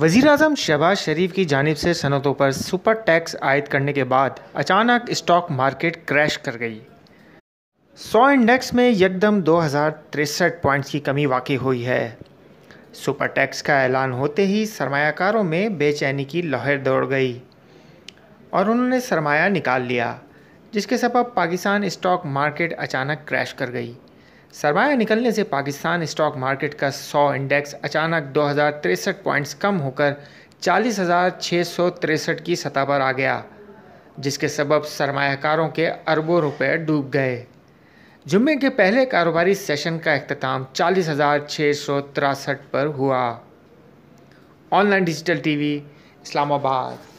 वजीर अजम शहबाज शरीफ की जानब से सनतों पर सुपर टैक्स आयद करने के बाद अचानक स्टॉक मार्केट क्रैश कर गई सौ इंडेक्स में यकदम दो हज़ार तिरसठ पॉइंट्स की कमी वाकई हुई है सुपर टैक्स का ऐलान होते ही सरमाकारों में बेचैनी की लहर दौड़ गई और उन्होंने सरमाया निकाल लिया जिसके सबब पाकिस्तान स्टॉक मार्केट अचानक क्रैश कर गई सरमाया निकलने से पाकिस्तान स्टॉक मार्केट का 100 इंडेक्स अचानक दो पॉइंट्स कम होकर चालीस की सतह पर आ गया जिसके सबब सरमाकारों के अरबों रुपए डूब गए जुम्मे के पहले कारोबारी सेशन का अख्ताम चालीस पर हुआ ऑनलाइन डिजिटल टीवी इस्लामाबाद